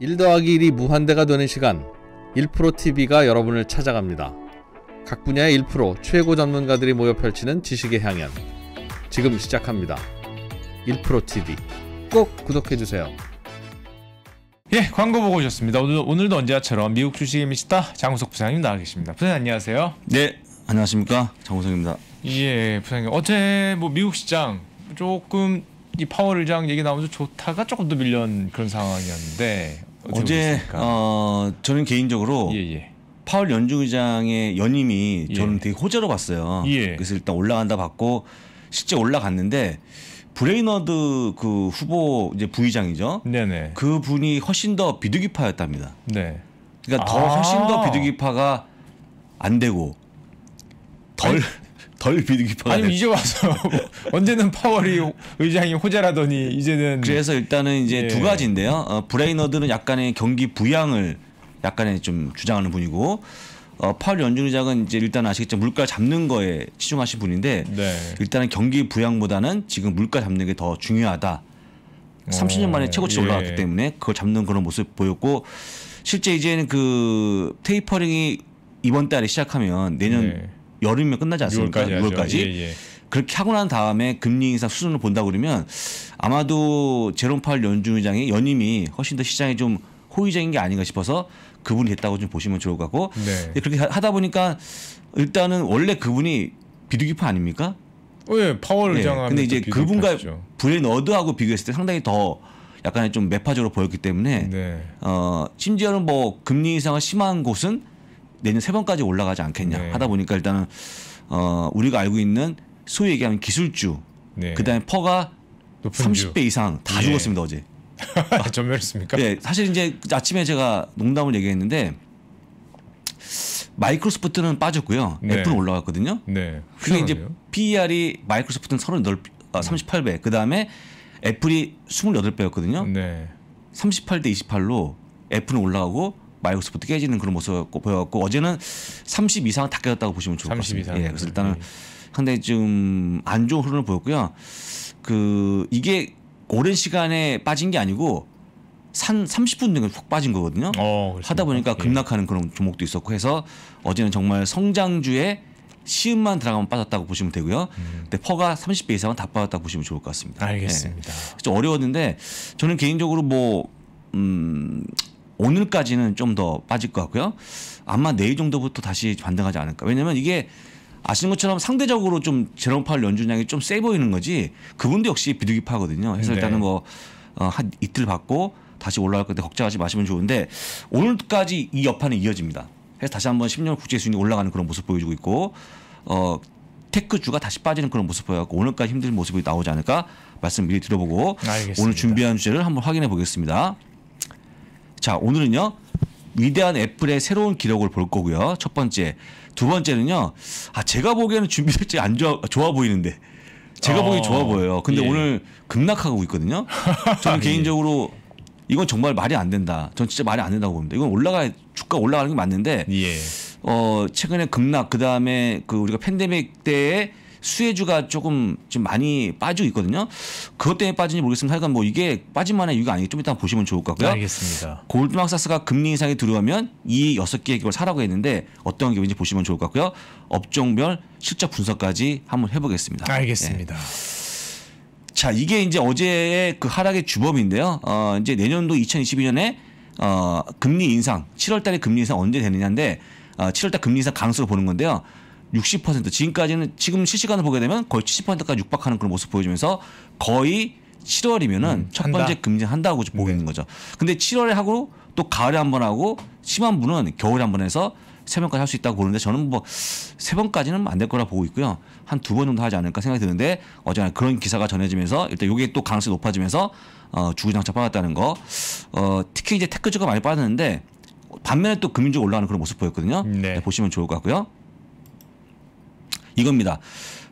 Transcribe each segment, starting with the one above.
1 더하기 1이 무한대가 되는 시간 1프로TV가 여러분을 찾아갑니다. 각 분야의 1 최고 전문가들이 모여 펼치는 지식의 향연 지금 시작합니다. 1프로TV 꼭 구독해주세요. 예, 광고 보고 오셨습니다. 오늘, 오늘도 언제나처럼 미국 주식의 미치다 장우석 부장님 나와 계십니다. 부장님 안녕하세요. 네, 안녕하십니까 장우석입니다. 예, 부장님 어제 뭐 미국 시장 조금 이 파월 의장 얘기 나오면서 좋다가 조금 더 밀려온 그런 상황이었는데 어제 어, 저는 개인적으로 예, 예. 파월 연주의장의 연임이 예. 저는 되게 호재로 봤어요. 예. 그래서 일단 올라간다 봤고 실제 올라갔는데 브레이너드 그 후보 이제 부의장이죠. 네네. 그 분이 훨씬 더 비둘기파였답니다. 네. 그러니까 더 아~ 훨씬 더 아. 비둘기파가 안 되고 덜 아니, 덜 비둘기파가 아니면 됐... 이제 와서 언제는 파월이 의장이 호재라더니 이제는 그래서 일단은 이제 예. 두 가지인데요. 어, 브레이너드는 약간의 경기 부양을 약간의 좀 주장하는 분이고 어, 파월 연준 의장은 이제 일단 아시겠지만 물가 잡는 거에 치중하신 분인데 네. 일단은 경기 부양보다는 지금 물가 잡는 게 더 중요하다. 오. 30년 만에 어, 최고치 예. 올라갔기 때문에 그걸 잡는 그런 모습 보였고 실제 이제는 그 테이퍼링이 이번 달에 시작하면 내년 네. 여름이면 끝나지 않습니까? 6월까지. 6월까지. 예, 예. 그렇게 하고 난 다음에 금리 인상 수준을 본다 그러면 아마도 제롬 파월 연준 의장의 연임이 훨씬 더 시장에 좀 호의적인 게 아닌가 싶어서 그분이 됐다고 좀 보시면 좋을 것 같고 네. 그렇게 하다 보니까 일단은 원래 그분이 비둘기파 아닙니까? 어, 예, 파월 예. 의장 네. 근데 이제 그분과 브레너 어드하고 비교했을 때 상당히 더 약간의 좀 매파적으로 보였기 때문에 네. 어, 심지어는 뭐 금리 인상을 심한 곳은 내년 세 번까지 올라가지 않겠냐 네. 하다 보니까 일단은 어 우리가 알고 있는 소위 얘기하는 기술주 네. 그다음에 퍼가 30배 이상 다 네. 죽었습니다 어제. 전멸했습니까? 네, 사실 이제 아침에 제가 농담을 얘기했는데 마이크로소프트는 빠졌고요. 네. 애플은 올라갔거든요. 네. 그게 이제 PER이 마이크로소프트는 38, 아, 3배그 다음에 애플이 28배였거든요. 네. 38대 28로 애플은 올라가고 마이크로소프트 깨지는 그런 모습 을 보여갖고 어제는 30 이상 다 깨졌다고 보시면 좋을 것 같습니다. 예, 그래서 일단은 상당히 네. 좀안 좋은 흐름을 보였고요. 그 이게 오랜 시간에 빠진 게 아니고 산 30분 정도 푹 빠진 거거든요. 어, 하다 보니까 예. 급락하는 예. 그런 종목도 있었고 해서 어제는 정말 성장주에 시음만 들어가면 빠졌다고 보시면 되고요. 음. 근데 퍼가 30배 이상은 다 빠졌다고 보시면 좋을 것 같습니다. 알겠습니다. 예. 좀 어려웠는데 저는 개인적으로 뭐 음, 오늘까지는 좀 더 빠질 것 같고요. 아마 내일 정도부터 다시 반등하지 않을까. 왜냐면 이게 아시는 것처럼 상대적으로 좀 제롬 파월 연준량이 좀 세 보이는 거지 그분도 역시 비둘기파거든요. 그래서 네. 일단은 뭐한 어, 이틀 받고 다시 올라갈 건데 걱정하지 마시면 좋은데 오늘까지 이 여파는 이어집니다. 그래서 다시 한번 10년 국제 수익이 올라가는 그런 모습 보여주고 있고 어 테크주가 다시 빠지는 그런 모습 보여갖고 오늘까지 힘든 모습이 나오지 않을까 말씀 미리 들어보고 알겠습니다. 오늘 준비한 주제를 한번 확인해 보겠습니다. 자, 오늘은요. 위대한 애플의 새로운 기록을 볼 거고요. 첫 번째. 두 번째는요. 아, 제가 보기에는 준비될지 안 좋아, 좋아 보이는데. 제가 어... 보기 좋아 보여요. 근데 예. 오늘 급락하고 있거든요. 저는 예. 개인적으로 이건 정말 말이 안 된다. 전 진짜 말이 안 된다고 봅니다. 이건 올라가 주가 올라가는 게 맞는데 예. 어 최근에 급락 그다음에 그 우리가 팬데믹 때에 수혜주가 조금 지금 많이 빠지고 있거든요. 그것 때문에 빠진지 모르겠습니다. 하여간 뭐 이게 빠진 만한 이유가 아니겠좀 이따 보시면 좋을 것 같고요. 네, 알겠습니다. 골드막사스가 금리 인상이 들어오면 이 여섯 개의 기업을 사라고 했는데 어떤 기업인지 보시면 좋을 것 같고요. 업종별 실적 분석까지 한번 해보겠습니다. 알겠습니다. 네. 자, 이게 이제 어제의 그 하락의 주범인데요. 어, 이제 내년도 2022년에 어, 금리 인상, 7월 달에 금리 인상 언제 되느냐인데 어, 7월 달 금리 인상 강수로 보는 건데요. 60% 지금까지는 지금 실시간으로 보게 되면 거의 70%까지 육박하는 그런 모습 보여주면서 거의 7월이면은 음, 첫 번째 한다. 금지한다고 네. 보고 있는 거죠. 근데 7월에 하고 또 가을에 한 번 하고 심한 분은 겨울에 한 번 해서 세 번까지 할 수 있다고 보는데 저는 뭐 세 번까지는 안 될 거라 보고 있고요. 한 두 번 정도 하지 않을까 생각이 드는데 어제나 그런 기사가 전해지면서 일단 요게 또 강세 높아지면서 어, 주구장창 빠졌다는 거. 어, 특히 이제 테크주가 많이 빠졌는데 반면에 또 금융주가 올라가는 그런 모습 보였거든요. 네. 네, 보시면 좋을 것 같고요. 이겁니다.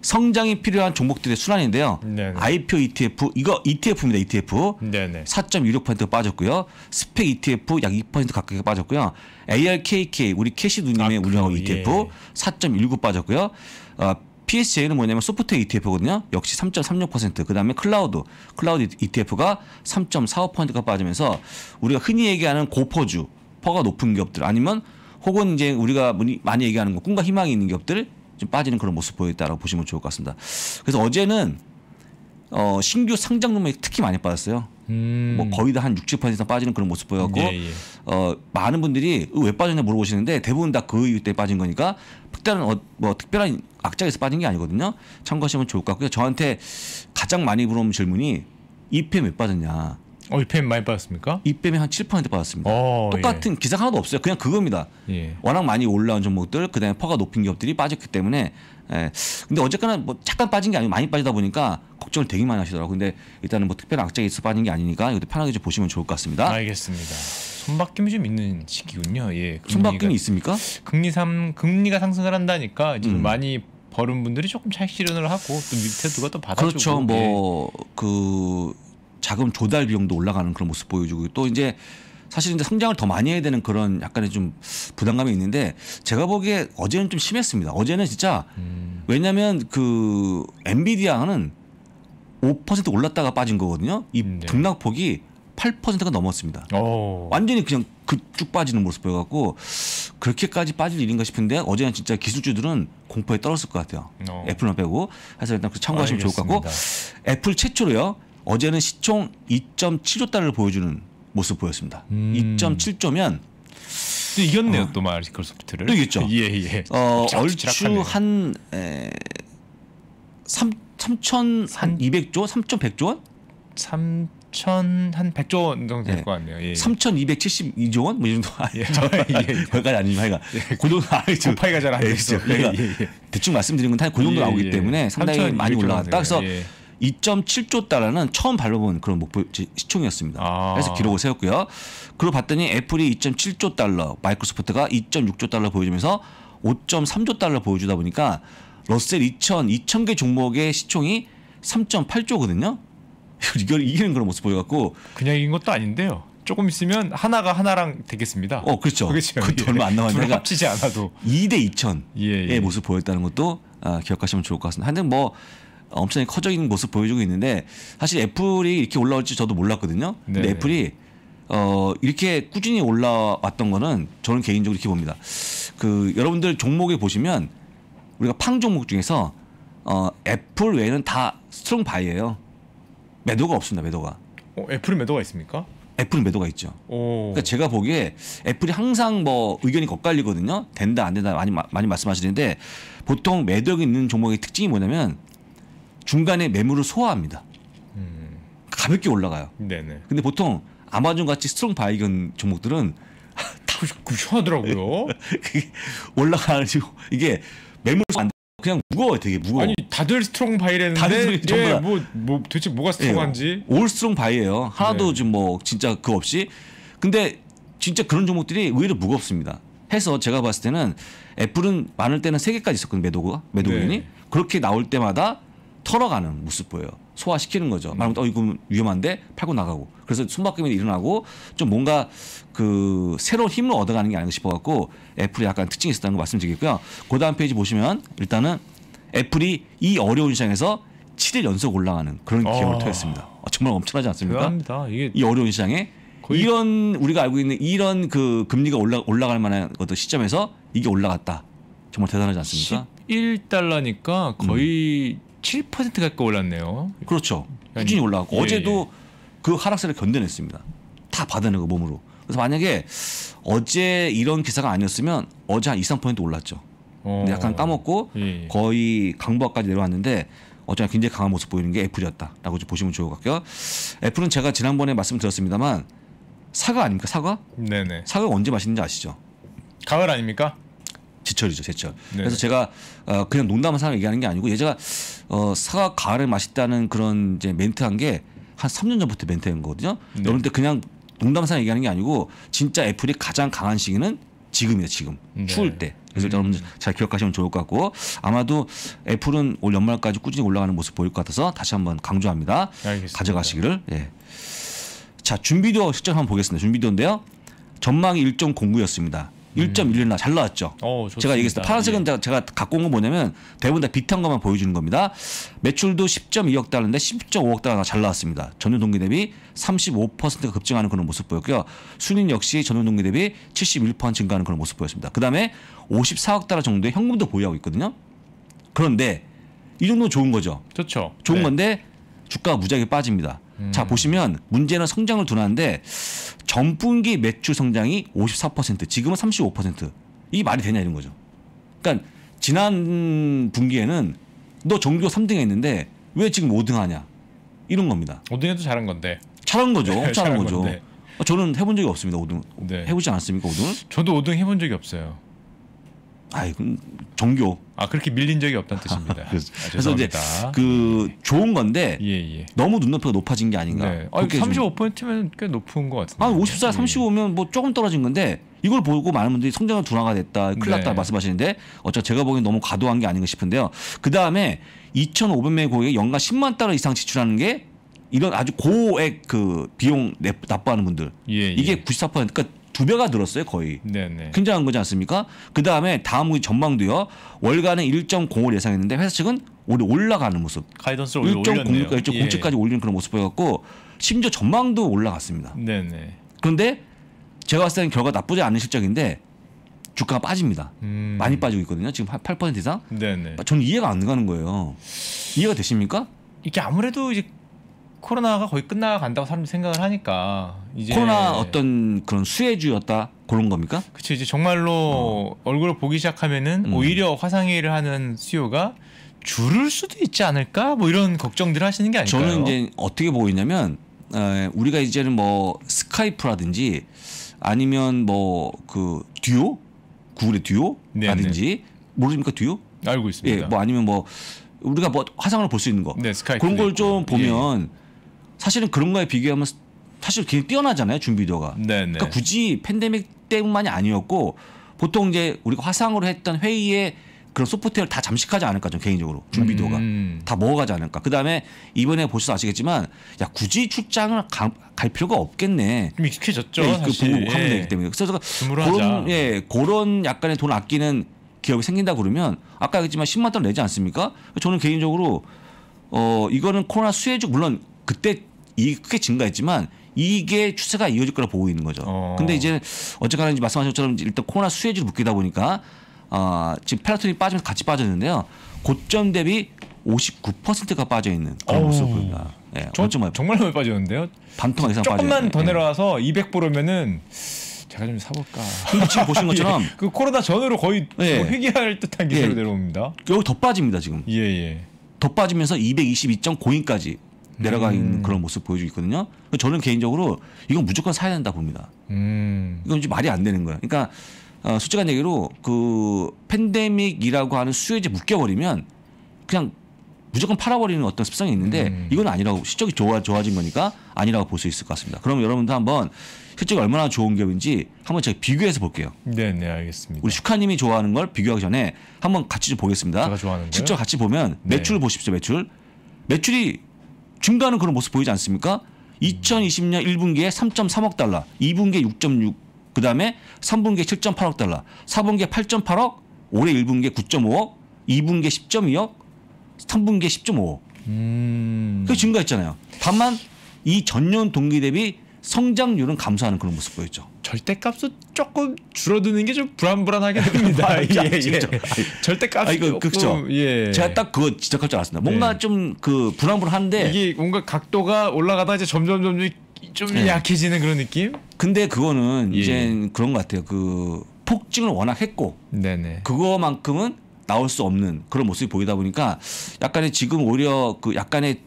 성장이 필요한 종목들의 순환인데요. 네네. IPO ETF 이거 ETF입니다. ETF 네네. 4.26% 빠졌고요. 스펙 ETF 약 2% 가깝게 빠졌고요. ARKK 우리 캐시 누님의 아, 운영하고 ETF 예. 4.19 빠졌고요. 어, PSJ는 뭐냐면 소프트 ETF거든요. 역시 3.36%. 그다음에 클라우드, 클라우드 ETF가 3.45%가 빠지면서 우리가 흔히 얘기하는 고퍼주, 퍼가 높은 기업들 아니면 혹은 이제 우리가 많이 얘기하는 거 꿈과 희망이 있는 기업들 좀 빠지는 그런 모습 보였다라고 보시면 좋을 것 같습니다. 그래서 어제는 어, 신규 상장 룸이 특히 많이 빠졌어요. 음. 뭐 거의 다 한 60% 이상 빠지는 그런 모습 보였고 예, 예. 어, 많은 분들이 어, 왜 빠졌냐 물어보시는데 대부분 다 그 이유 때 빠진 거니까 특별한 어, 뭐 특별한 악장에서 빠진 게 아니거든요. 참고하시면 좋을 것 같고요. 저한테 가장 많이 물어보는 질문이 2패 몇 빠졌냐. 어, 이 펜 많이 받았습니까? EPM이 한7% 받았습니다. 오, 어, 예. 똑같은 예. 기사 하나도 없어요. 그냥 그겁니다. 예. 워낙 많이 올라온 종목들, 그다음에 퍼가 높은 기업들이 빠졌기 때문에. 예. 근데 어쨌거나 뭐 잠깐 빠진 게 아니고 많이 빠지다 보니까 걱정을 되게 많이 하시더라고요. 근데 일단은 뭐 특별한 악재가 있어 빠진 게 아니니까 이것도 편하게 좀 보시면 좋을 것 같습니다. 알겠습니다. 손바뀜이 좀 있는 시기군요. 예. 손바뀜이 있습니까? 금리 삼 금리가 상승을 한다니까 지금 음. 많이 버는 분들이 조금 차 실현을 하고 또 밑에 누가 또 받아주고 그렇죠. 뭐그 예. 자금 조달 비용도 올라가는 그런 모습 보여주고 또 이제 사실 이제 성장을 더 많이 해야 되는 그런 약간의 좀 부담감이 있는데 제가 보기에 어제는 좀 심했습니다. 어제는 진짜 음. 왜냐하면 그 엔비디아는 5% 올랐다가 빠진 거거든요. 이 음, 네. 등락폭이 8%가 넘었습니다. 오. 어. 완전히 그냥 그쭉 빠지는 모습 보여갖고 그렇게까지 빠질 일인가 싶은데 어제는 진짜 기술주들은 공포에 떨었을 것 같아요. 오. 어. 애플만 빼고 해서 일단 그 참고하시면 좋을 것 같고 애플 최초로요 어제는 시총 2.7조달러를 보여주는 모습 보였습니다. 음. 2.7조면 또 이겼네요 어. 또 마이크로소프트를. 또 이겼죠. 예예. 예. 어 얼추 한 에, 3 3천 한 200조, 3,100조 원? 3 1 0 0 0한 100조 원 정도 될것 예. 네. 같네요. 예. 3,272조 예. 원? 뭐이 정도. 아, 예. 거기까지 예, 아니면 하여간 그 정도 아니죠. 곱하가 잘안 되죠. 예. 예. 대충 말씀드린 건다그 정도 나오기 때문에 상당히 많이 올라갔다. 그래서 2.7조 달러는 처음 발로본 그런 목표 시총이었습니다. 아. 그래서 기록을 세웠고요. 그리고 봤더니 애플이 2.7조 달러, 마이크로소프트가 2.6조 달러 보여주면서 5.3조 달러 보여주다 보니까 러셀 2000, 2000개 종목의 시총이 3.8조거든요. 이걸 이기는 그런 모습 보여갖고 그냥 이긴 것도 아닌데요. 조금 있으면 하나가 하나랑 되겠습니다. 어, 그렇죠. 그렇죠. 그 예. 얼마 안 남았는데. 그 합치지 않아도. 2대 2천의 예, 예. 모습 보였다는 것도 아, 기억하시면 좋을 것 같습니다. 한데 뭐 엄청나게 커져있는 모습 보여주고 있는데 사실 애플이 이렇게 올라올지 저도 몰랐거든요. 근데 네. 애플이 어 이렇게 꾸준히 올라왔던 거는 저는 개인적으로 이렇게 봅니다. 그 여러분들 종목에 보시면 우리가 팡 종목 중에서 어 애플 외에는 다 스트롱 바이예요. 매도가 없습니다. 매도가. 어, 애플은 매도가 있습니까? 애플은 매도가 있죠. 오. 그러니까 제가 보기에 애플이 항상 뭐 의견이 엇갈리거든요. 된다 안 된다 많이 많이 말씀하시는데 보통 매도가 있는 종목의 특징이 뭐냐면 중간에 매물을 소화합니다. 음. 가볍게 올라가요. 네네. 근데 보통 아마존 같이 스트롱 바이건 종목들은 구시하더라고요. 아, 그, 그 올라가지고 이게 매물 안 그냥 무거워요, 되게 무거워. 아니 다들 스트롱 바이랬는데 예, 다 예, 뭐, 뭐 도대체 뭐가 예, 스트롱한지 예, 올 스트롱 바이예요. 하나도 네. 지금 뭐 진짜 그 없이. 근데 진짜 그런 종목들이 의외로 무겁습니다. 해서 제가 봤을 때는 애플은 많을 때는 세 개까지 있었거든요, 매도가 매도군이 네. 그렇게 나올 때마다 털어가는 모습 보여요. 소화시키는 거죠. 음. 말하면 어 이거 위험한데 팔고 나가고. 그래서 손바뀜이 일어나고 좀 뭔가 그 새로운 힘을 얻어가는 게 아닌가 싶어갖고 애플이 약간 특징이 있었다는 거 말씀드리겠고요. 그 다음 페이지 보시면 일단은 애플이 이 어려운 시장에서 7일 연속 올라가는 그런 아. 기업을 아. 터했습니다 정말 엄청나지 않습니까? 대단합니다. 이게 이 어려운 시장에 이런 우리가 알고 있는 이런 그 금리가 올라 올라갈 만한 어떤 시점에서 이게 올라갔다. 정말 대단하지 않습니까? 1달러니까 거의 음. 7% 가까이 올랐네요. 그렇죠. 꾸준히 올라가고 예, 어제도 예. 그 하락세를 견뎌냈습니다. 다받아내는거 그 몸으로. 그래서 만약에 어제 이런 기사가 아니었으면 어제 한 2, 3%트 올랐죠. 어. 근데 약간 까먹고 예. 예. 거의 강보까지 내려왔는데 어제나 굉장히 강한 모습 보이는 게 애플이었다라고 좀 보시면 좋을 것 같고요. 애플은 제가 지난번에 말씀드렸습니다만 사과 아닙니까 사과? 네네. 사과 가 언제 맛있는지 아시죠? 가을 아닙니까? 제철이죠 제철. 네. 그래서 제가 어, 그냥 농담한 사람 얘기하는 게 아니고 얘제가 어, 사과 가을에 맛있다는 그런 이제 멘트한 게 한 3년 전부터 멘트인 거거든요. 네. 여러분 그냥 농담한 사람 얘기하는 게 아니고 진짜 애플이 가장 강한 시기는 지금이에요 지금 네. 추울 때. 그래서 음. 여러분 잘 기억하시면 좋을 것 같고 아마도 애플은 올 연말까지 꾸준히 올라가는 모습 보일 것 같아서 다시 한번 강조합니다. 알겠습니다. 가져가시기를. 예. 자 준비도 실적 한번 보겠습니다. 준비도인데요. 전망이 1.09였습니다. 1.11나 잘 나왔죠. 오, 어, 제가 얘기했을 때 파란색은 예. 제가 갖고 온 건 뭐냐면 대부분 다 비슷한 것만 보여주는 겁니다. 매출도 10.2억 달러인데 10.5억 달러나 잘 나왔습니다. 전년 동기 대비 35%가 급증하는 그런 모습 보였고요. 순인 역시 전년 동기 대비 71% 증가하는 그런 모습 보였습니다. 그다음에 54억 달러 정도의 현금도 보유하고 있거든요. 그런데 이 정도 는 좋은 거죠. 좋죠. 좋은 네. 건데 주가가 무지하게 빠집니다. 음. 자 보시면 문제는 성장을 둔화한데 전분기 매출 성장이 54% 지금은 35% 이게 말이 되냐 이런 거죠. 그러니까 지난 분기에는 너 전교 3등 했는데 왜 지금 5등 하냐 이런 겁니다. 5등 해도 잘한 건데. 잘한 거죠. 네, 잘한, 거죠. 저는 해본 적이 없습니다. 5등 네. 해보지 않았습니까 5등? 저도 5등 해본 적이 없어요. 아이 종교. 아 그렇게 밀린 적이 없다는 뜻입니다. 아, 그래서, 아, 그래서 이제 그 예, 예. 좋은 건데 예, 예. 너무 눈높이가 높아진 게 아닌가. 네. 아니, 35%면 꽤 높은 것 같은데. 아 54, 35면 예. 뭐 조금 떨어진 건데 이걸 보고 많은 분들이 성장은 둔화가 됐다, 큰일 났다 네. 말씀하시는데 어차 제가 보기엔 너무 과도한 게 아닌가 싶은데요. 그 다음에 2,500명의 고객이 연간 10만 달러 이상 지출하는 게 이런 아주 고액 그 비용 납부하는 분들 예, 이게 94% 그러니까 두 배가 늘었어요 거의. 네네. 굉장한 거지 않습니까? 그 다음에 다음 우 전망도요. 월간은 1.05를 예상했는데 회사 측은 오히려 올라가는 모습. 가이던스를 1.06, 1.07까지 그러니까 예. 올리는 그런 모습 보여갖고 심지어 전망도 올라갔습니다. 네네. 그런데 제가 봤을 때는 결과 나쁘지 않은 실적인데 주가가 빠집니다. 음. 많이 빠지고 있거든요. 지금 8% 이상. 네네. 저는 이해가 안 가는 거예요. 이해가 되십니까? 이게 아무래도 이제 코로나가 거의 끝나간다고 사람들이 생각을 하니까 이제 코로나 어떤 그런 수혜주였다 그런 겁니까? 그치 이제 정말로 어. 얼굴을 보기 시작하면은 음. 오히려 화상회의를 하는 수요가 줄을 수도 있지 않을까 뭐 이런 걱정들을 하시는 게 아닐까요? 저는 이제 어떻게 보고 있냐면 에, 우리가 이제는 뭐 스카이프라든지 아니면 뭐 그 듀오 구글의 듀오라든지 네, 네. 모르십니까 듀오? 알고 있습니다. 예, 뭐 아니면 뭐 우리가 뭐 화상으로 볼 수 있는 거 네, 그런 걸 좀 보면. 예. 예. 사실은 그런 거에 비교하면 사실 굉장히 뛰어나잖아요 준비도가. 네네. 그러니까 굳이 팬데믹 때문만이 아니었고 보통 이제 우리가 화상으로 했던 회의에 그런 소프트웨어를 다 잠식하지 않을까 좀 개인적으로 준비도가 음. 다 먹어가지 않을까 그 다음에 이번에 보셔서 아시겠지만 야 굳이 출장을 가, 갈 필요가 없겠네 좀 익숙해졌죠 네, 그 보고 하면 예. 되기 때문에 그래서 그런 예 그런 약간의 돈 아끼는 기업이 생긴다 그러면 아까 얘기했지만 10만 달러 내지 않습니까 저는 개인적으로 어 이거는 코로나 수혜주 물론 그때 이게 크게 증가했지만 이게 추세가 이어질 거라 보고 있는 거죠. 어. 근데 이제 어쨌거나 이제 말씀하신 것처럼 일단 코로나 수혜지로 묶이다 보니까 어, 지금 패러톤이 빠지면서 같이 빠졌는데요. 고점 대비 59%가 빠져 있는 그런 오. 모습입니다. 예, 저, 정말 정말 많이 빠졌는데요. 반토막 이상 빠져. 조금만 더 예. 내려와서 예. 2 0 0면은 제가 좀 사볼까. 지금 보신 예. 것처럼 예. 그 코로나 전으로 거의 예. 뭐 회귀할 듯한 기세로 예. 내려옵니다. 여기 더 빠집니다 지금. 예예. 더 빠지면서 222.5인까지 내려가 있는 음. 그런 모습 보여주고 있거든요. 저는 개인적으로 이건 무조건 사야 된다 봅니다. 음. 이건 이제 말이 안 되는 거예요. 그러니까 어, 솔직한 얘기로 그 팬데믹이라고 하는 수요제 묶여버리면 그냥 무조건 팔아버리는 어떤 습성이 있는데 음. 이건 아니라고 실적이 좋아 좋아진 거니까 아니라고 볼 수 있을 것 같습니다. 그럼 여러분도 한번 실적이 얼마나 좋은 기업인지 한번 제가 비교해서 볼게요. 네, 네, 알겠습니다. 우리 슈카님이 좋아하는 걸 비교하기 전에 한번 같이 좀 보겠습니다. 제가 좋아하는 실적 같이 보면 네. 매출 네. 보십시오. 매출 매출이 증가하는 그런 모습 보이지 않습니까? 2020년 1분기에 3.3억 달러, 2분기에 6.6, 그 다음에 3분기에 7.8억 달러, 4분기에 8.8억, 올해 1분기에 9.5억, 2분기에 10.2억, 3분기에 10.5억. 음. 그 증가했잖아요. 다만 이 전년 동기 대비 성장률은 감소하는 그런 모습 보였죠. 절대값도 조금 줄어드는 게 좀 불안불안하게 됩니다. 아, 예, 예. 절대값이 아, 이거 그죠. 예. 제가 딱 그거 지적할 줄 알았습니다. 뭔가 예. 네. 좀그 불안불한데 이게 뭔가 각도가 올라가다 이제 점점 점점 좀 예. 약해지는 그런 느낌? 근데 그거는 예. 이제 그런 것 같아요. 그 폭증을 워낙 했고 네네. 그거만큼은 나올 수 없는 그런 모습이 보이다 보니까 약간의 지금 오히려 그 약간의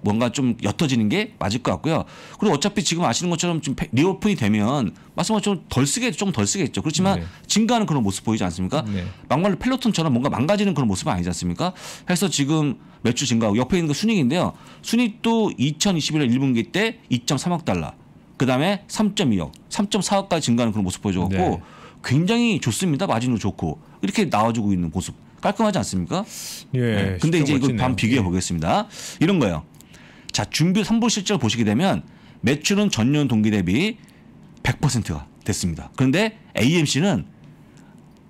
뭔가 좀 옅어지는 게 맞을 것 같고요. 그리고 어차피 지금 아시는 것처럼 지금 리오픈이 되면 말씀하신 것처럼 덜 쓰게 좀 덜 쓰겠죠. 그렇지만 네. 증가하는 그런 모습 보이지 않습니까? 네. 막말로 펠로톤처럼 뭔가 망가지는 그런 모습은 아니지 않습니까? 해서 지금 매출 증가하고 옆에 있는 거 순익인데요. 순익도 2021년 1분기 때 2.3억 달러, 그 다음에 3.2억, 3.4억까지 증가하는 그런 모습 보여줘갖고 네. 굉장히 좋습니다. 마진도 좋고 이렇게 나와주고 있는 모습 깔끔하지 않습니까? 예. 네. 근데 이제 이거한 비교해 네. 보겠습니다. 이런 거예요. 자, 준비 3분 실적을 보시게 되면 매출은 전년 동기 대비 100%가 됐습니다. 그런데 AMC는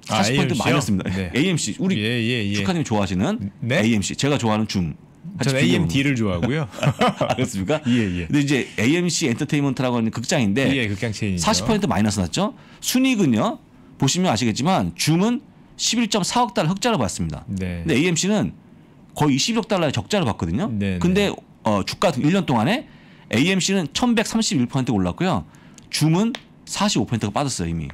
40% 아, 마이너스입니다. 네. 예, AMC 우리 예, 예, 예. 축하님 좋아하시는 네? AMC 제가 좋아하는 줌. 저는 AMD를 좋아하고요. 알겠습니까? 예, 예. 근데 이제 AMC 엔터테인먼트라고 하는 극장인데 예, 예 극장 체인이죠. 40% 마이너스 났죠. 순이익은요. 보시면 아시겠지만 줌은 11.4억 달러 흑자를 봤습니다. 네. 근데 AMC는 거의 20억 달러의 적자를 봤거든요. 네, 네. 근데 네. 어, 주가 1년 동안에 AMC는 1131% 올랐고요. 줌은 45%가 빠졌어요, 이미.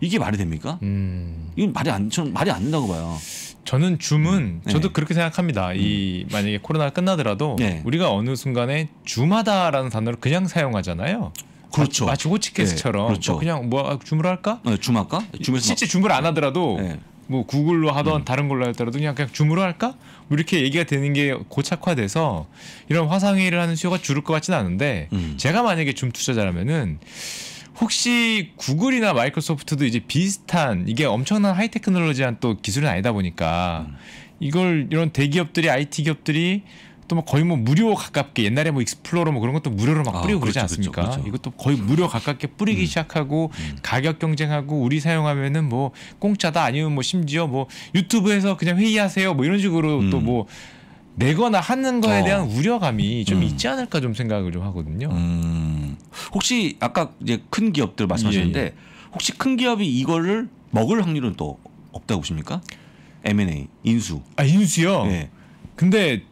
이게 말이 됩니까? 음. 이건 말이 안, 저는 말이 안 된다고 봐요. 저는 줌은 음. 네. 저도 그렇게 생각합니다. 음. 이 만약에 코로나가 끝나더라도 네. 우리가 어느 순간에 줌하다라는 단어를 그냥 사용하잖아요. 그렇죠. 아, 마치 호치케스처럼 네. 그렇죠. 뭐 그냥 뭐 줌을 할까? 네, 줌 할까? 줌에서 실제 막... 줌을 안 네. 하더라도 네. 뭐 구글로 하던 음. 다른 걸로 하더라도 그냥 그냥 줌으로 할까? 뭐 이렇게 얘기가 되는 게 고착화돼서 이런 화상회의를 하는 수요가 줄을 것 같지는 않은데 음. 제가 만약에 줌 투자자라면은 혹시 구글이나 마이크로소프트도 이제 비슷한 이게 엄청난 하이테크놀로지한 또 기술은 아니다 보니까 음. 이걸 이런 대기업들이 IT 기업들이 또뭐 거의 뭐 무료 가깝게 옛날에 뭐 익스플로러 뭐 그런 것도 무료로 막 아, 뿌리고 아, 그러지 그렇죠, 그렇죠 않습니까? 그렇죠, 그렇죠. 이것도 거의 무료 가깝게 뿌리기 음. 시작하고 음. 가격 경쟁하고 우리 사용하면은 뭐 공짜다 아니면 뭐 심지어 뭐 유튜브에서 그냥 회의하세요 뭐 이런 식으로 음. 또뭐 내거나 하는 거에 어. 대한 우려감이 좀 음. 있지 않을까 좀 생각을 좀 하거든요. 음. 혹시 아까 이제 큰 기업들 말씀하셨는데 예, 예. 혹시 큰 기업이 이거를 먹을 확률은 또 없다고 보십니까? M&A 인수. 아 인수요? 네. 근데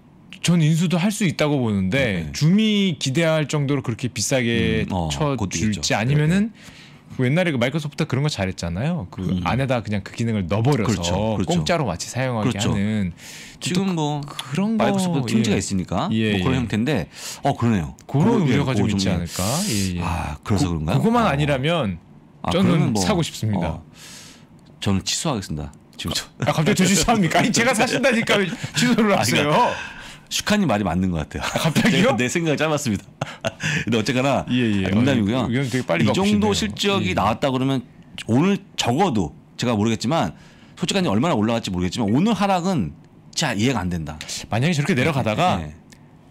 전 인수도 할 수 있다고 보는데 네, 네. 줌이 기대할 정도로 그렇게 비싸게 음, 어, 쳐줄지 네, 아니면은 네. 그 옛날에 그 마이크로소프트 그런 거 잘했잖아요. 그 음. 안에다 그냥 그 기능을 넣어버려서 그렇죠. 그렇죠. 공짜로 마치 사용하게 그렇죠. 하는 지금 뭐 그런 거 마이크로소프트 통지가 예. 있으니까 뭐 예, 뭐 그런 형태인데 어 그러네요. 그런 우려가 좀 있지 않을까. 예, 예, 아 그래서 고, 그, 그런가요? 그것만 어. 아니라면 아, 저는 뭐, 사고 싶습니다. 어. 저는 취소하겠습니다. 지금 아, 갑자기 저 취소합니까? 아니 제가 사신다니까 취소를 그러니까 하세요. 아, 그러니까. 슈카님 말이 맞는 것 같아요. 아, 갑자기요? 네, 내, 내 생각이 짧았습니다. 근데 어쨌거나 예, 예. 어, 농담이고요. 이 정도 싶네요. 실적이 예. 나왔다 그러면 오늘 적어도 제가 모르겠지만 솔직히 얼마나 올라갈지 모르겠지만 오늘 하락은 진짜 이해가 안 된다. 만약에 저렇게 네, 내려가다가 네. 네.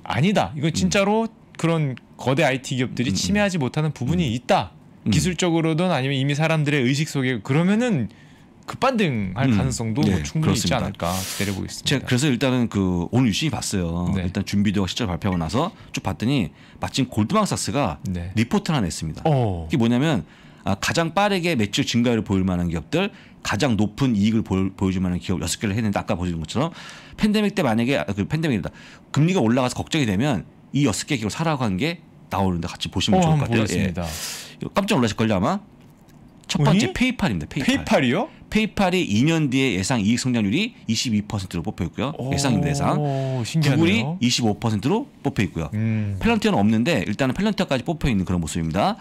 아니다. 이건 음. 진짜로 음. 그런 거대 IT 기업들이 음, 음. 침해하지 못하는 부분이 음. 있다. 기술적으로든 아니면 이미 사람들의 의식 속에 그러면은 급반등할 음, 가능성도 뭐 네, 충분히 그렇습니다. 있지 않을까 기대를 보고 있습니다. 제가 그래서 일단은 그 오늘 유심히 봤어요. 네. 일단 준비도가 실제로 발표하고 나서 쭉 봤더니 마침 골드망사스가 네. 리포트를 하나 냈습니다. 오. 어. 이게 뭐냐면 아, 가장 빠르게 매출 증가율을 보일 만한 기업들, 가장 높은 이익을 보여줄 만한 기업 여섯 개를 했는데 아까 보여준 것처럼 팬데믹 때 만약에 아, 그 팬데믹이다 금리가 올라가서 걱정이 되면 이 여섯 개 기업 사라고 한 게 나오는데 같이 보시면 오, 어, 좋을 것 같아요. 예. 깜짝 놀라실 걸요 아마. 첫 번째 페이팔입니다. 페이팔. 페이팔이요? 페이팔이 2년 뒤에 예상 이익 성장률이 22%로 뽑혀 있고요. 예상인니 예상. 신기하네요. 구글이 25%로 뽑혀 있고요. 음. 펠런티어는 없는데 일단은 펠런티어까지 뽑혀 있는 그런 모습입니다.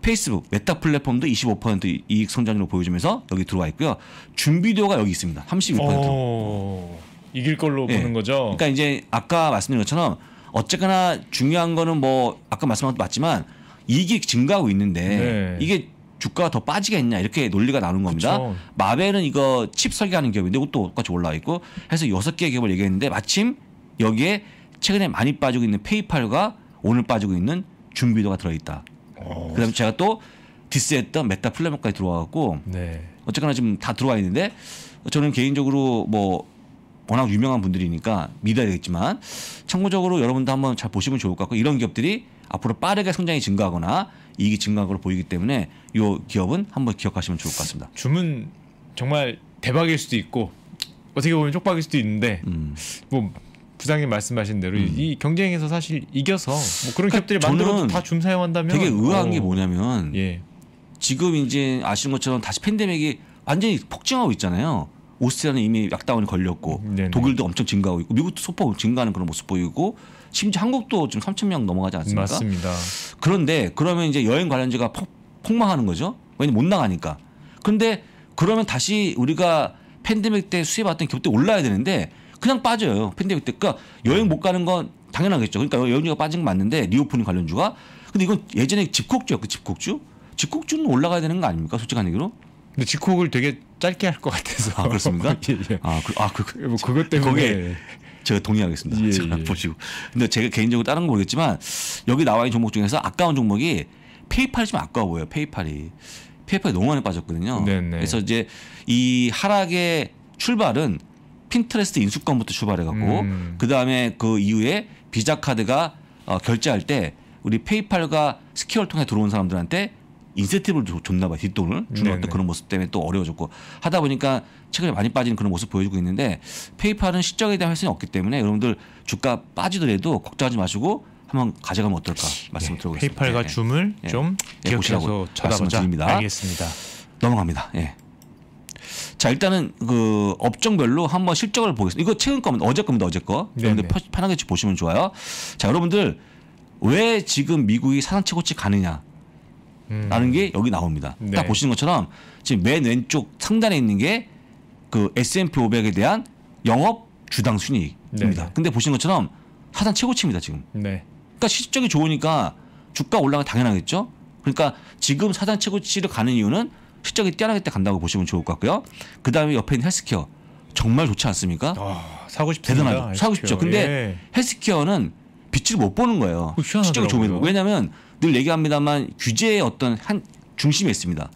페이스북, 메타 플랫폼도 25% 이익 성장률을 보여주면서 여기 들어와 있고요. 준비도가 여기 있습니다. 32%로. 이길 걸로 네. 보는 거죠. 그러니까 이제 아까 말씀드린 것처럼 어쨌거나 중요한 거는 뭐 아까 말씀한 것도 맞지만 이익이 증가하고 있는데 네. 이게 주가가 더 빠지겠냐 이렇게 논리가 나눈 겁니다. 그쵸. 마벨은 이거 칩 설계하는 기업인데 이것도 똑같이 올라와 있고 해서 여섯 개 기업을 얘기했는데 마침 여기에 최근에 많이 빠지고 있는 페이팔과 오늘 빠지고 있는 준비도가 들어있다. 어. 그다음에 제가 또 디스했던 메타 플랫폼까지 들어와갖고 네. 어쨌거나 지금 다 들어와 있는데 저는 개인적으로 뭐 워낙 유명한 분들이니까 믿어야 되겠지만 참고적으로 여러분도 한번 잘 보시면 좋을 것 같고 이런 기업들이 앞으로 빠르게 성장이 증가하거나 이익이 증가한 걸로 보이기 때문에 이 기업은 한번 기억하시면 좋을 것 같습니다. 주문 정말 대박일 수도 있고 어떻게 보면 쪽박일 수도 있는데 음. 뭐 부장님 말씀하신 대로 음. 이 경쟁에서 사실 이겨서 뭐 그런 그러니까 기업들이 만들어도 다줌 사용한다면 되게 의아한 어. 게 뭐냐면 예. 지금 이제 아시는 것처럼 다시 팬데믹이 완전히 폭증하고 있잖아요. 오스트리아는 이미 약다운이 걸렸고 네네. 독일도 엄청 증가하고 있고 미국도 소폭 증가하는 그런 모습 보이고 심지어 한국도 지금 3천 명 넘어가지 않습니까? 맞습니다. 그런데 그러면 이제 여행 관련주가 폭, 폭망하는 거죠. 왜냐 못 나가니까. 그런데 그러면 다시 우리가 팬데믹 때 수혜받던 기업 때 올라야 되는데 그냥 빠져요. 팬데믹 때. 그러니까 여행 못 가는 건 당연하겠죠. 그러니까 여행주가 빠진 건 맞는데 리오프닝 관련주가 근데 이건 예전에 집콕주였고 집콕주. 집콕주는 올라가야 되는 거 아닙니까? 솔직한 얘기로. 근데 직콕을 되게 짧게 할 것 같아서. 아, 그렇습니다. 예, 예. 아, 그, 아, 그, 뭐 그것 때문에. 거에 예. 제가 동의하겠습니다. 예, 제가 예. 보시고. 근데 제가 개인적으로 다른 건 모르겠지만 여기 나와 있는 종목 중에서 아까운 종목이 페이팔이 좀 아까워 보여요. 페이팔이. 페이팔이 너무 많이 빠졌거든요. 네네. 네. 그래서 이제 이 하락의 출발은 핀트레스트 인수권부터 출발해갖고 음. 그다음에 그 이후에 비자카드가 어, 결제할 때 우리 페이팔과 스키어를 통해 들어온 사람들한테 인센티브를 줬나 봐요. 뒷돈을 주는 어떤 그런 모습 때문에 또 어려워졌고 하다 보니까 최근에 많이 빠진 그런 모습 보여주고 있는데 페이팔은 실적에 대한 활성이 없기 때문에 여러분들 주가 빠지더라도 걱정하지 마시고 한번 가져가면 어떨까 네. 말씀 예, 드리고 있습니다. 페이팔과 네. 줌을 예. 좀 예. 기억해서 쳐다보자. 알겠습니다. 넘어갑니다. 예. 자 일단은 그 업종별로 한번 실적을 보겠습니다. 이거 최근 거면 어제 겁니다. 어제 거. 여러분들 편하게 보시면 좋아요. 자 여러분들 왜 지금 미국이 사상 최고치 가느냐? 라는 게 여기 나옵니다. 네. 딱 보시는 것처럼 지금 맨 왼쪽 상단에 있는 게 그 S&P 500에 대한 영업 주당 순이익입니다. 네. 근데 보시는 것처럼 사단 최고치입니다 지금. 네. 그러니까 실적이 좋으니까 주가 올라가 당연하겠죠. 그러니까 지금 사단 최고치를 가는 이유는 실적이 뛰어나기 때 간다고 보시면 좋을 것 같고요. 그 다음에 옆에 있는 헬스케어 정말 좋지 않습니까? 아, 사고 싶다 대단하죠. 사고 싶죠. 근데 예. 헬스케어는 빛을 못 보는 거예요. 어, 실적이 좋으면 왜냐하면 늘 얘기합니다만 규제의 어떤 한 중심에 있습니다.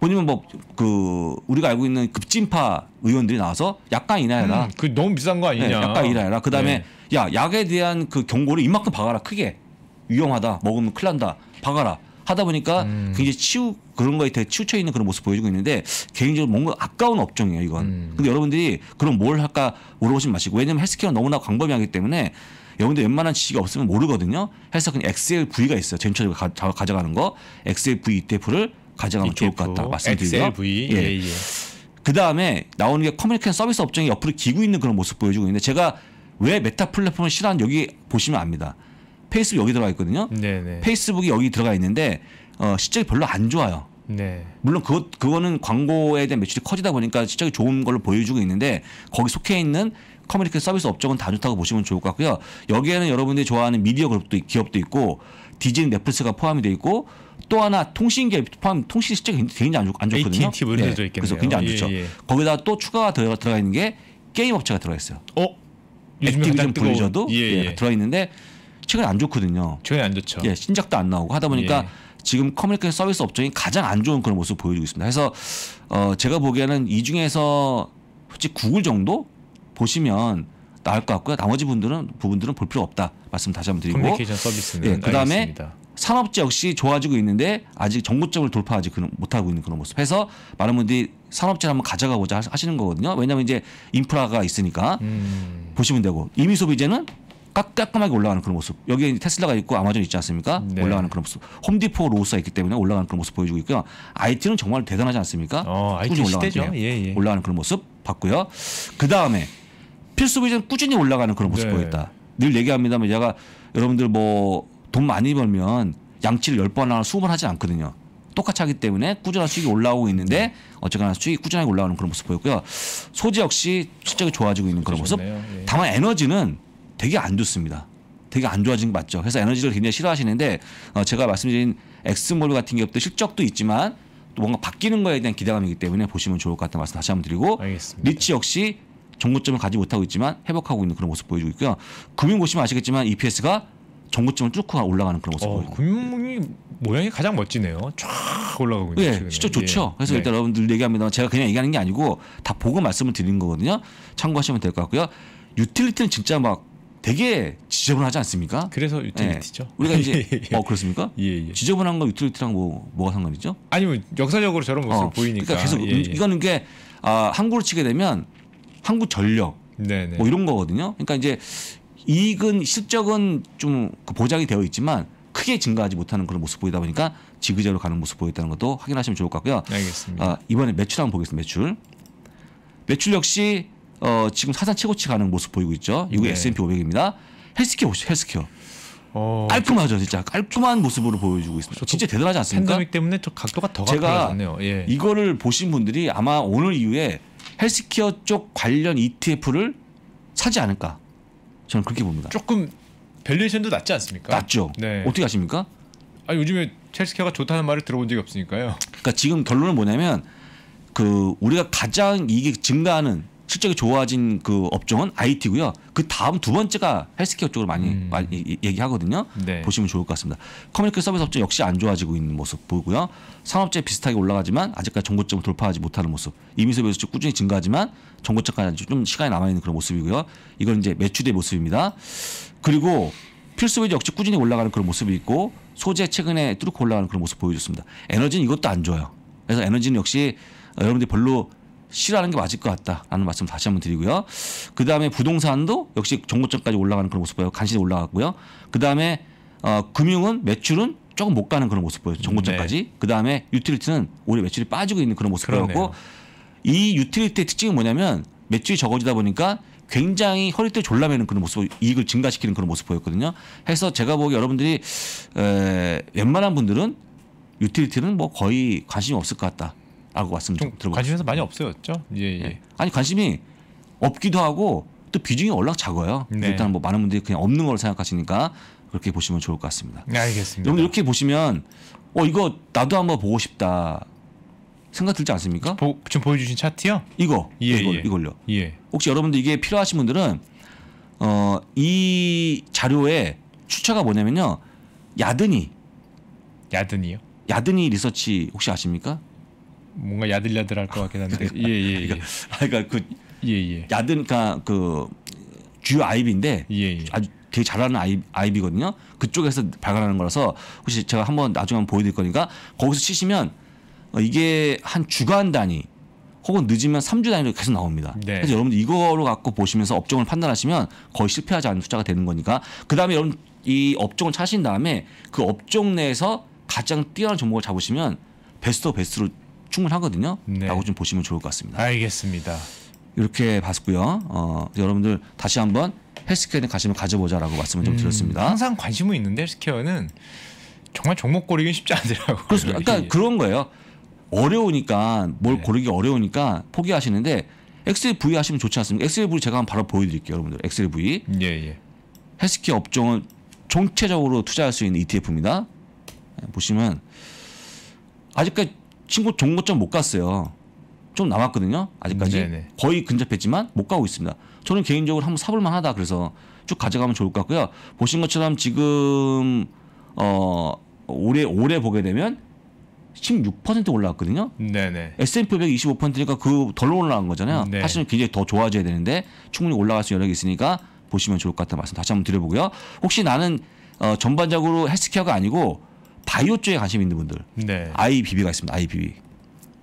본인은 뭐그 우리가 알고 있는 급진파 의원들이 나와서 약간 이하해라 음, 그 너무 비싼 거 아니냐? 네, 약간 이하해라 그다음에 네. 야 약에 대한 그 경고를 이만큼 박아라 크게 위험하다 먹으면 큰 난다 박아라 하다 보니까 음. 굉장히 치우 그런 거에 대해 치우쳐 있는 그런 모습 보여주고 있는데 개인적으로 뭔가 아까운 업종이에요 이건. 음. 근데 여러분들이 그럼 뭘 할까 물어보지 마시고 왜냐면 헬스케어는 너무나 광범위하기 때문에 여러분들 웬만한 지식이 없으면 모르거든요. 해서 그냥 XLV가 있어요. 젠처리가 가, 가져가는 거. XLV ETF를 가져가면 ETF, 좋을 것 같다. 말씀드리고요. XLV. E. 예. 예, 예. 그 다음에 나오는 게 커뮤니케이션 서비스 업종이 옆으로 기고 있는 그런 모습 보여주고 있는데 제가 왜 메타 플랫폼을 싫어하는 여기 보시면 압니다. 페이스북 여기 들어가 있거든요. 네네. 네. 페이스북이 여기 들어가 있는데 어, 실적이 별로 안 좋아요. 네. 물론 그것 그거는 광고에 대한 매출이 커지다 보니까 실적이 좋은 걸로 보여주고 있는데 거기 속해 있는 커뮤니케이션 서비스 업종은 다 좋다고 보시면 좋을 것 같고요. 여기에는 여러분들이 좋아하는 미디어 그룹도 기업도 있고 디즈니 넷플릭스가 포함이 돼 있고 또 하나 통신계 포함 통신 실적이 굉장히 안, 좋, 안 좋거든요. AT&T 뭐 이런 네. 그래서 굉장히 안 좋죠. 예, 예. 거기다 또 추가가 들어가, 들어가 있는 게 게임 업체가 들어가 있어요. 어? 액티비전 블리저도 예, 예, 예. 들어가 있는데 최근에 안 좋거든요. 최근에 안 좋죠. 예, 신작도 안 나오고 하다 보니까 예. 지금 커뮤니케이션 서비스 업종이 가장 안 좋은 그런 모습 을 보여주고 있습니다. 그래서 어, 제가 보기에는 이 중에서 솔직히 구글 정도 보시면 나을 것 같고요. 나머지 분들은 부분들은 볼 필요 없다 말씀 다시 한번 드리고. 커뮤니케이션 서비스는 예, 그다음에 알겠습니다. 산업지 역시 좋아지고 있는데 아직 전국적으로 돌파하지 못하고 있는 그런 모습. 해서 많은 분들이 산업지를 한번 가져가고자 하시는 거거든요. 왜냐하면 이제 인프라가 있으니까 음. 보시면 되고 이미 소비재는 깔끔하게 올라가는 그런 모습. 여기에 테슬라가 있고 아마존 있지 않습니까? 네. 올라가는 그런 모습. 홈디포 로스가 있기 때문에 올라가는 그런 모습 보여주고 있고요. IT는 정말 대단하지 않습니까? 어, IT 시대죠. 올라가는, 예 예. 예, 예. 올라가는 그런 모습 봤고요. 그 다음에 필수 비전 꾸준히 올라가는 그런 모습 네. 보였다. 늘 얘기합니다만 얘가 여러분들 뭐 돈 많이 벌면 양치를 열번 하나 수십 번 하지 않거든요. 똑같이 하기 때문에 꾸준한 수익이 올라오고 있는데 네. 어쨌거나 수익이 꾸준하게 올라오는 그런 모습 보였고요. 소재 역시 실적이 좋아지고 있는 그런 모습. 예. 다만 에너지는 되게 안 좋습니다. 되게 안 좋아진 거 맞죠. 그래서 에너지를 굉장히 싫어하시는데 어 제가 말씀드린 엑스몰 같은 기업도 실적도 있지만 또 뭔가 바뀌는 거에 대한 기대감이기 때문에 보시면 좋을 것 같다는 말씀 다시 한번 드리고 알겠습니다. 리치 역시 종고점을 가지 못하고 있지만 회복하고 있는 그런 모습 보여주고 있고요. 금융 보시면 아시겠지만 EPS가 종고점을쭉 올라가는 그런 모습 어, 보여요. 금융이 모양이 가장 멋지네요. 쫙 올라가고 있네요. 예, 진짜 좋죠. 예. 그래서 네. 일단 여러분들 얘기합니다. 제가 그냥 얘기하는 게 아니고 다 보고 말씀을 드리는 거거든요. 참고하시면 될 것 같고요. 유틸리티는 진짜 막 되게 지저분하지 않습니까? 그래서 유틸리티죠. 예. 우리가 이제 예, 예, 어 그렇습니까? 예, 예. 지저분한 거 유틸리티랑 뭐 뭐가 상관이죠? 아니면 역사적으로 저런 모습 어, 보이니까 그러니까 계속 음, 이거는 게 아, 항구로 치게 되면 한국전력 네네. 뭐 이런 거거든요. 그러니까 이제 이익은 실적은 좀 그 보장이 되어 있지만 크게 증가하지 못하는 그런 모습 보이다 보니까 지그재그로 가는 모습 보였다는 것도 확인하시면 좋을 것 같고요. 알겠습니다. 아, 이번에 매출 한번 보겠습니다. 매출. 매출 역시 어, 지금 사상 최고치 가는 모습 보이고 있죠. 이거 네. S&P 500입니다. 헬스케어 보시죠. 헬스케어. 어... 깔끔하죠, 진짜 깔끔한 모습으로 보여주고 있습니다. 진짜 대단하지 않습니까? 팬데믹 때문에 저 각도가 더 제가 예. 이거를 보신 분들이 아마 오늘 이후에 헬스케어 쪽 관련 ETF를 사지 않을까 저는 그렇게 봅니다. 조금 밸류에이션도 낮지 않습니까? 낮죠. 네. 어떻게 아십니까? 아 요즘에 헬스케어가 좋다는 말을 들어본 적이 없으니까요. 그러니까 지금 결론은 뭐냐면 그 우리가 가장 이익 증가하는 실적이 좋아진 그 업종은 IT고요. 그 다음 두 번째가 헬스케어 쪽으로 많이, 음. 많이 얘기하거든요. 네. 보시면 좋을 것 같습니다. 커뮤니케이션 서비스 업종 역시 안 좋아지고 있는 모습 보고요. 이 상업재 비슷하게 올라가지만 아직까지 정고점을 돌파하지 못하는 모습. 이미소 비수주 꾸준히 증가하지만 정고점까지 좀 시간이 남아 있는 그런 모습이고요. 이건 이제 매출의 모습입니다. 그리고 필수비도 역시 꾸준히 올라가는 그런 모습이 있고 소재 최근에 뚫고 올라가는 그런 모습 보여줬습니다. 에너지는 이것도 안 좋아요. 그래서 에너지는 역시 여러분들이 별로 싫어하는 게 맞을 것 같다라는 말씀 다시 한번 드리고요. 그 다음에 부동산도 역시 정고점까지 올라가는 그런 모습 보여 요 간신히 올라갔고요. 그 다음에 어, 금융은 매출은 조금 못 가는 그런 모습 보여요. 정고점까지. 네. 그 다음에 유틸리티는 오히려 매출이 빠지고 있는 그런 모습 보였고 이 유틸리티의 특징이 뭐냐면 매출이 적어지다 보니까 굉장히 허리띠 졸라매는 그런 모습, 이익을 증가시키는 그런 모습 보였거든요. 해서 제가 보기 여러분들이 에, 웬만한 분들은 유틸리티는 뭐 거의 관심이 없을 것 같다. 라고 말씀 좀 들어보세요. 관심에서 많이 없어졌죠. 그렇죠? 예, 예. 네. 아니 관심이 없기도 하고 또 비중이 워낙 작아요. 네. 일단 뭐 많은 분들이 그냥 없는 걸 생각하시니까 그렇게 보시면 좋을 것 같습니다. 네, 알겠습니다. 여러분 이렇게 보시면 어 이거 나도 한번 보고 싶다 생각 들지 않습니까? 보, 지금 보여주신 차트요? 이거 예, 이걸, 예. 이걸요. 예. 혹시 여러분들 이게 필요하신 분들은 어 이자료에 추체가 뭐냐면요 야드니 야드니요? 야드니 리서치 혹시 아십니까? 뭔가 야들야들할 것 같긴 한데 예예 예, 예. 그러니까, 그러니까 그 예예 야들그 그러니까 주요 아이비인데 예예. 예. 아주 되게 잘하는 아이, 아이비거든요. 그쪽에서 발간하는 거라서 혹시 제가 한번 나중에 한번 보여드릴 거니까 거기서 치시면 어, 이게 한 주간 단위 혹은 늦으면 3주 단위로 계속 나옵니다. 네. 그래서 여러분들 이거로 갖고 보시면서 업종을 판단하시면 거의 실패하지 않는 투자가 되는 거니까 그다음에 여러분 이 업종을 찾으신 다음에 그 업종 내에서 가장 뛰어난 종목을 잡으시면 베스트 베스트로 충분하거든요. 네. 라고 좀 보시면 좋을 것 같습니다. 알겠습니다. 이렇게 봤고요. 어, 여러분들 다시 한번 헬스케어에 관심을 가져보자라고 말씀을 좀 음, 드렸습니다. 항상 관심은 있는데 헬스케어는 정말 종목 고르기 쉽지 않더라고요. 그렇습니다. 그러니까 그런 거예요. 어려우니까 뭘 네. 고르기 어려우니까 포기하시는데 XLV 하시면 좋지 않습니까? XLV 제가 한번 바로 보여드릴게요, 여러분들. XLV. 예, 예. 헬스케어 업종은 전체적으로 투자할 수 있는 ETF입니다. 네, 보시면 아직까지 친구 종고점 못 갔어요. 좀 남았거든요. 아직까지 음, 네네. 거의 근접했지만 못 가고 있습니다. 저는 개인적으로 한번 사볼 만하다. 그래서 쭉 가져가면 좋을 것 같고요. 보신 것처럼 지금 어 올해 올해 보게 되면 16% 올라왔거든요. 네네. S&P 500 25%니까 그 덜 올라간 거잖아요. 네. 사실은 굉장히 더 좋아져야 되는데 충분히 올라갈 수 여력이 있으니까 보시면 좋을 것 같다는 말씀 다시 한번 드려보고요. 혹시 나는 어, 전반적으로 헬스케어가 아니고 바이오 쪽에 관심 있는 분들. 네. IBB가 있습니다. IBB.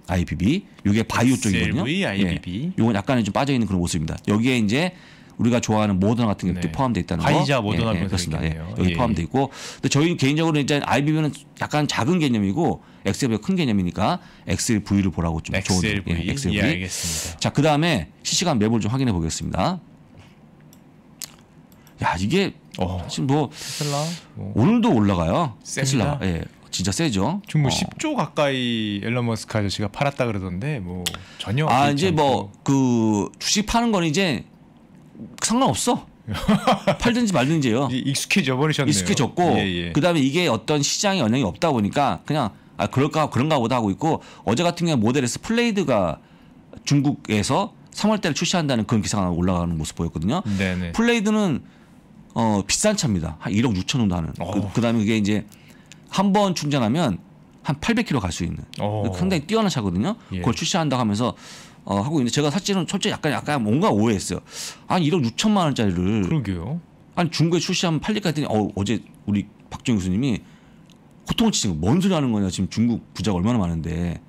IBB. 이게 바이오 쪽이거든요. IBB. 예. 이건 약간은 좀 빠져 있는 그런 모습입니다. 여기에 이제 우리가 좋아하는 모더나 같은 게 네. 포함되어 있다는 거. 화이자 모더나 예, 예, 그렇습니다. 예, 여기 예. 포함되어 있고. 근데 저희 개인적으로 이제 IBB는 약간 작은 개념이고 엑셀보다 큰 개념이니까 엑셀 V를 보라고 좀 XLV? 좋은 예, 엑셀 V. 예, 알겠습니다. 자, 그다음에 실시간 매물 좀 확인해 보겠습니다. 야 이게 어. 사실 뭐, 테슬라? 뭐. 오늘도 올라가요. 셉니다. 테슬라. 예. 진짜 세죠. 지금 뭐 어. 10조 가까이 앨런 머스크 아저씨가 팔았다 그러던데 뭐 전혀 아 이제 뭐 그 주식 파는 건 이제 상관없어. 팔든지 말든지요. 익숙해져 버리셨네요. 익숙해졌고 예, 예. 그다음에 이게 어떤 시장에 영향이 없다 보니까 그냥 아 그럴까 그런가 보다 하고 있고 어제 같은 경우 모델에서 플레이드가 중국에서 3월달에 출시한다는 그런 기사가 올라가는 모습 보였거든요. 네네. 플레이드는 어 비싼 차입니다. 한 1억 6천 정도 하는. 그, 어. 어. 그, 다음에 그게 이제 한 번 충전하면 한 800km 갈 수 있는. 어. 상당히 뛰어난 차거든요. 예. 그걸 출시한다 고 하면서 어, 하고 있는데 제가 사실은 솔직히 약간 약간 뭔가 오해했어요. 한 아, 1억 6천만 원짜리를 그러게요. 아니 중고에 출시하면 팔릴까 했더니 어, 어제 우리 박정 교수님이 고통을 치신 거뭔 소리 하는 거냐 지금 중국 부자가 얼마나 많은데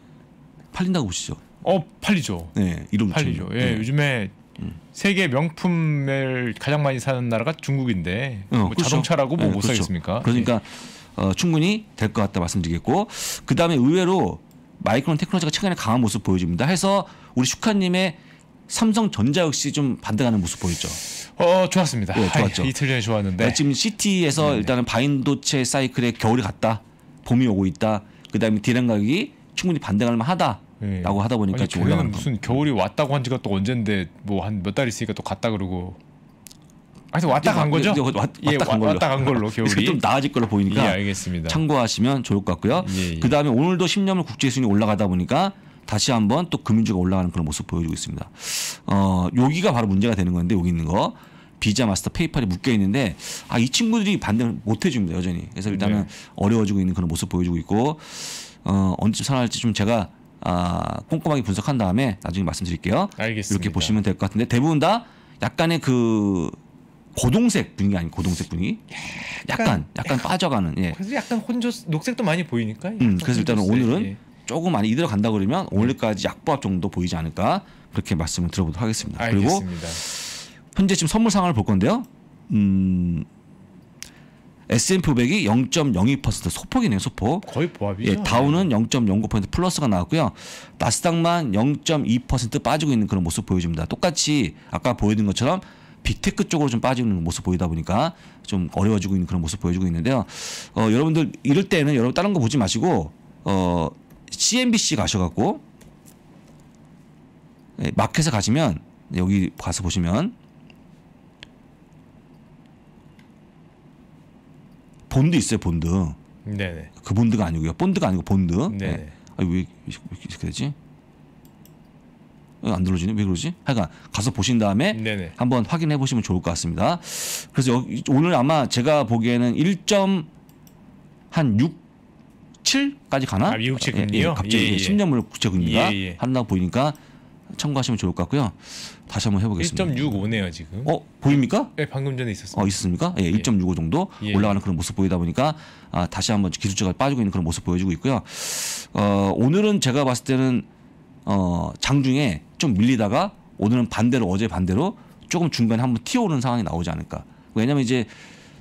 팔린다고 보시죠? 어 팔리죠. 네, 1억 6천. 팔리죠. 예, 네. 요즘에 세계 명품을 가장 많이 사는 나라가 중국인데 어, 뭐 그렇죠. 자동차라고 뭐못 네, 그렇죠. 사겠습니까? 그러니까 네. 어, 충분히 될 것 같다 말씀드리겠고 그 다음에 의외로 마이크론 테크놀로지가 최근에 강한 모습 보여줍니다. 해서 우리 슈카님의 삼성전자 역시 좀 반등하는 모습 보이죠어 좋았습니다. 네, 좋았죠. 아, 이틀 전에 좋았는데 네, 지금 시티에서 네네. 일단은 바인도체 사이클에 겨울이 갔다, 봄이 오고 있다. 그다음에 디램 가격이 충분히 반등할 만하다. 라고 하다 보니까 아니, 지금 올라가는 무슨 겨울이 왔다고 한 지가 또 언젠데 뭐 한 몇 달 있으니까 또 갔다 그러고 하여 예, 왔다 간 거죠? 왔, 왔다, 예, 간 걸로. 왔다 간 걸로 겨울이 좀 나아질 걸로 보이니까 예, 알겠습니다. 참고하시면 좋을 것 같고요. 예, 예. 그다음에 오늘도 10년물 국제 수순이 올라가다 보니까 다시 한번 또 금융주가 올라가는 그런 모습 보여주고 있습니다. 어, 여기가 바로 문제가 되는 건데 여기 있는 거 비자 마스터 페이팔이 묶여 있는데 아 이 친구들이 반대를 못 해줍니다 여전히. 그래서 일단은 네. 어려워지고 있는 그런 모습 보여주고 있고 어, 언제 살아날지 좀 제가 아, 꼼꼼하게 분석한 다음에 나중에 말씀드릴게요. 알겠습니다. 이렇게 보시면 될 것 같은데 대부분 다 약간의 그 고동색 분위기 아닌 고동색 분위기? 약간 약간, 약간 빠져가는. 예. 그래서 약간 혼조 녹색도 많이 보이니까. 음, 그래서 일단은 오늘은 예. 조금 많이 이대로 간다 그러면 오늘까지 약보합 정도 보이지 않을까 그렇게 말씀을 들어보도록 하겠습니다. 알겠습니다. 그리고 현재 지금 선물 상황을 볼 건데요. 음. S&P 500이 0.02% 소폭이네요, 소폭. 거의 보합이죠. 예, 다우는 0.09% 플러스가 나왔고요. 나스닥만 0.2% 빠지고 있는 그런 모습 보여줍니다. 똑같이 아까 보여드린 것처럼 빅테크 쪽으로 좀 빠지는 모습 보이다 보니까 좀 어려워지고 있는 그런 모습 보여주고 있는데요. 어, 여러분들 이럴 때는 여러분 다른 거 보지 마시고 어, CNBC 가셔갖고 예, 마켓에 가시면 여기 가서 보시면 본드 있어요 본드. 네네. 그 본드가 아니고요. 본드가 아니고 본드. 네 아니 왜, 왜 이렇게 되지? 안 들어지네 왜 그러지? 하여간 가서 보신 다음에 네네. 한번 확인해 보시면 좋을 것 같습니다. 그래서 여 오늘 아마 제가 보기에는 1한 6. 7까지 가나? 아, 미국 예, 예, 금리요 예, 갑자기 예, 예. 10년물 국채금리가 예, 예. 한다고 보니까 참고하시면 좋을 것 같고요. 다시 한번 해보겠습니다. 1.65네요 지금. 어 보입니까? 예, 방금 전에 있었어요. 어 있습니까? 예, 1.65 예. 정도 예. 올라가는 그런 모습 보이다 보니까 아, 다시 한번 기술주가 빠지고 있는 그런 모습 보여주고 있고요. 어, 오늘은 제가 봤을 때는 어, 장중에 좀 밀리다가 오늘은 반대로 어제 반대로 조금 중간에 한번 튀어오는 상황이 나오지 않을까. 왜냐면 이제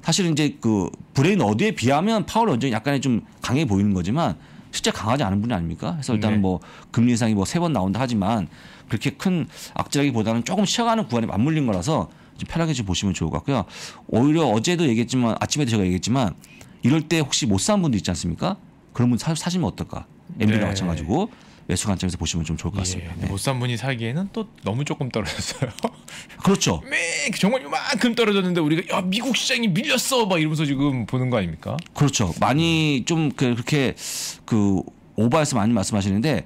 사실은 이제 그 브레인 어디에 비하면 파월 원정이 약간의 좀 강해 보이는 거지만 실제 강하지 않은 분이 아닙니까? 그래서 일단 네. 뭐 금리 인상이 뭐 세 번 나온다 하지만 그렇게 큰 악재라기보다는 조금 쉬어가는 구간에 맞물린 거라서 좀 편하게 좀 보시면 좋을 것 같고요. 오히려 어제도 얘기했지만 아침에도 제가 얘기했지만 이럴 때 혹시 못 산 분도 있지 않습니까? 그런 분 사, 사시면 어떨까? MB랑 네. 마찬가지고 매수 관점에서 보시면 좀 좋을 것 같습니다. 예, 예. 못산 네. 분이 살기에는또 너무 조금 떨어졌어요. 그렇죠. 매 정말 이만큼 떨어졌는데 우리가 야 미국 시장이 밀렸어 막 이러면서 지금 보는 거 아닙니까? 그렇죠. 많이 좀 그, 그렇게 그 오버해서 많이 말씀하시는데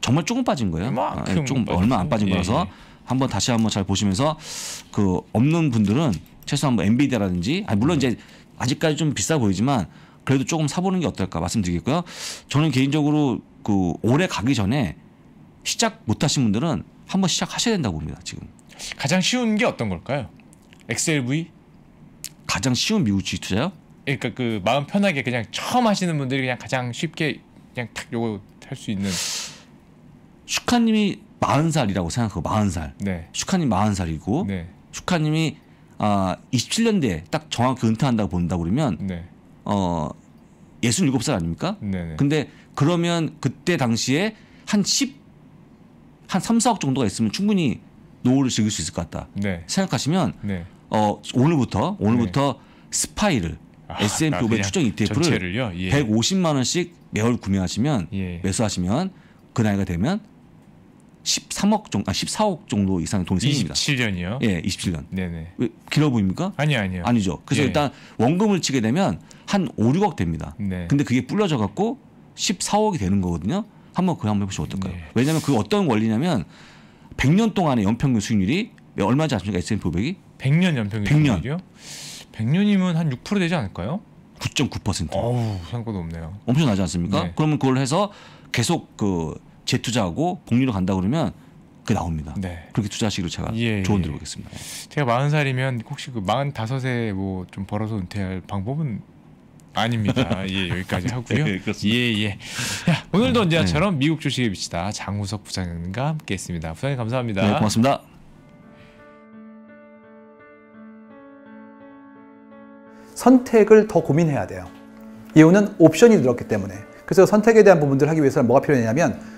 정말 조금 빠진 거예요. 뭐, 아, 예, 조금 뭐 얼마 안 예, 빠진 예. 거라서 예. 한번 다시 한번 잘 보시면서 그 없는 분들은 최소한 뭐 엔비디아라든지 아니 물론 이제 아직까지 좀 비싸 보이지만 그래도 조금 사보는 게 어떨까 말씀드리겠고요. 저는 개인적으로 그 올해 가기 전에 시작 못 하신 분들은 한번 시작하셔야 된다고 봅니다. 지금 가장 쉬운 게 어떤 걸까요? XLV 가장 쉬운 미국 주식 투자요? 그러니까 그 마음 편하게 그냥 처음 하시는 분들이 그냥 가장 쉽게 그냥 탁 요거 할 수 있는 슈카님이 40살이라고 생각하고 40살. 네. 슈카님 40살이고 네. 슈카님이 아 27년대 딱 정확히 은퇴한다고 본다 그러면 네. 어 67살 아닙니까? 네, 네 근데 그러면 그때 당시에 한 10, 한 3, 4억 정도가 있으면 충분히 노후를 즐길 수 있을 것 같다. 네. 생각하시면 네. 어 오늘부터 오늘부터 네. 스파이를 아, S&P 500 추정 ETF를 예. 150만 원씩 매월 구매하시면 예. 매수하시면 그 나이가 되면 13억 정도, 아 14억 정도 이상의 돈이 생깁니다 27년이요? 예, 27년. 네네. 길어 보입니까? 아니 아니요. 아니죠. 그래서 예. 일단 원금을 치게 되면 한 5, 6억 됩니다. 네. 근데 그게 불려져 갖고 14억이 되는 거거든요. 한번 그거 한번 해보시면 어떨까요? 네. 왜냐하면 그 어떤 원리냐면 100년 동안의 연평균 수익률이 얼마지 않습니까? S&P 500이? 100년 연평균 100년. 수익률이요? 100년이면 한 6% 되지 않을까요? 9.9%. 어우, 생각보다 없네요. 엄청 나지 않습니까? 네. 그러면 그걸 해서 계속 그 재투자하고 복리로 간다 그러면 그게 나옵니다. 네. 그렇게 투자하시기로 제가 예, 예 조언 드리겠습니다. 예. 제가 40살이면 혹시 그 45세 뭐좀 벌어서 은퇴할 방법은 아닙니다. 예, 여기까지 하고요. 네, 예, 예. 야, 오늘도 언제나처럼 네. 미국 주식에 미치다 장우석 부장님과 함께 했습니다. 부장님 감사합니다. 네, 고맙습니다. 선택을 더 고민해야 돼요. 이유는 옵션이 늘었기 때문에. 그래서 선택에 대한 부분들 하기 위해서는 뭐가 필요하냐면